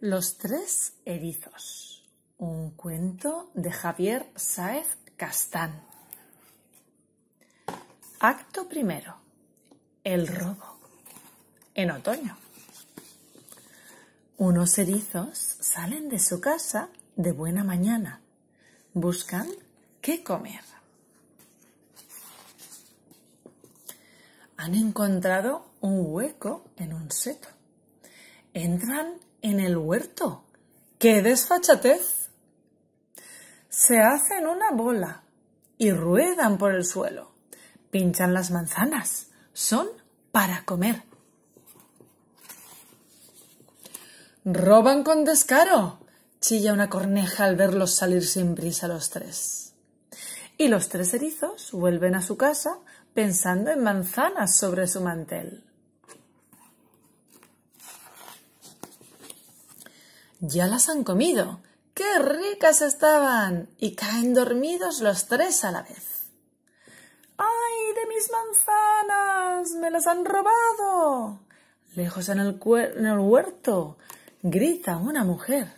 Los tres erizos. Un cuento de Javier Saez Castán. Acto primero. El robo. En otoño. Unos erizos salen de su casa de buena mañana. Buscan qué comer. Han encontrado un hueco en un seto. Entran en el huerto. ¡Qué desfachatez! Se hacen una bola y ruedan por el suelo. Pinchan las manzanas. Son para comer. Roban con descaro, chilla una corneja al verlos salir sin prisa los tres. Y los tres erizos vuelven a su casa pensando en manzanas sobre su mantel. ya las han comido. ¡Qué ricas estaban! Y caen dormidos los tres a la vez. ¡Ay, de mis manzanas! ¡Me las han robado! Lejos en el, huerto, grita una mujer.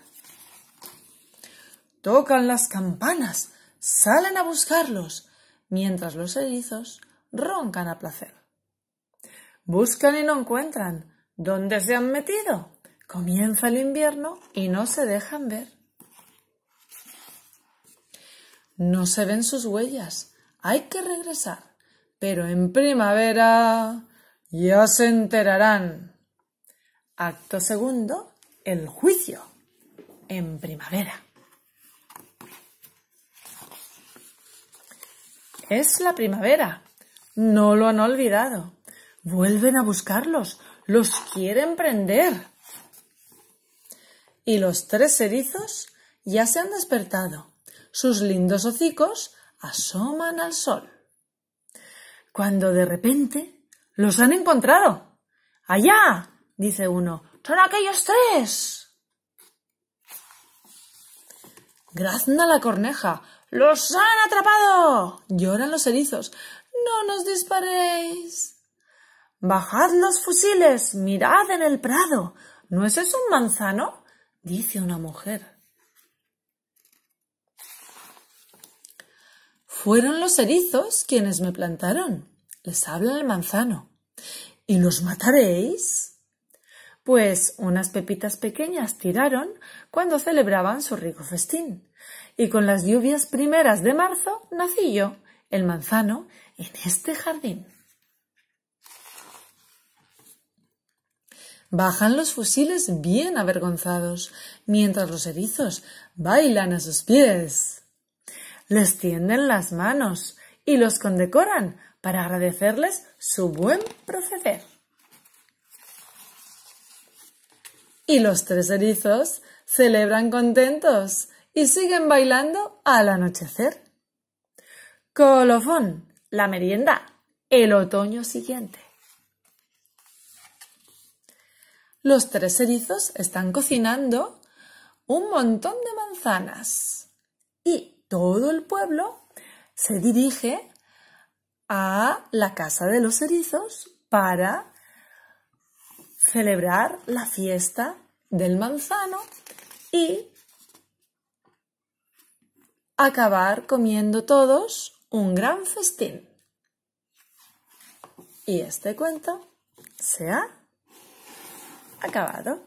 Tocan las campanas, salen a buscarlos, mientras los erizos roncan a placer. Buscan y no encuentran. ¿Dónde se han metido? Comienza el invierno y no se dejan ver. No se ven sus huellas. Hay que regresar. Pero en primavera ya se enterarán. Acto segundo, el juicio. En primavera. Es la primavera. No lo han olvidado. Vuelven a buscarlos. Los quieren prender y los tres erizos ya se han despertado. Sus lindos hocicos asoman al sol. Cuando de repente los han encontrado. ¡Allá! dice uno. ¡Son aquellos tres! Grazna la corneja. ¡Los han atrapado! lloran los erizos. ¡No nos disparéis! Bajad los fusiles, mirad en el prado. ¿No es eso un manzano? dice una mujer. Fueron los erizos quienes me plantaron, les habla el manzano. ¿Y los mataréis? Pues unas pepitas pequeñas tiraron cuando celebraban su rico festín. Y con las lluvias primeras de marzo nací yo, el manzano, en este jardín. Bajan los fusiles bien avergonzados, mientras los erizos bailan a sus pies. Les tienden las manos y los condecoran para agradecerles su buen proceder. Y los tres erizos celebran contentos y siguen bailando al anochecer. Colofón, la merienda, el otoño siguiente. Los tres erizos están cocinando un montón de manzanas y todo el pueblo se dirige a la casa de los erizos para celebrar la fiesta del manzano y acabar comiendo todos un gran festín. Y este cuento se ha acabado.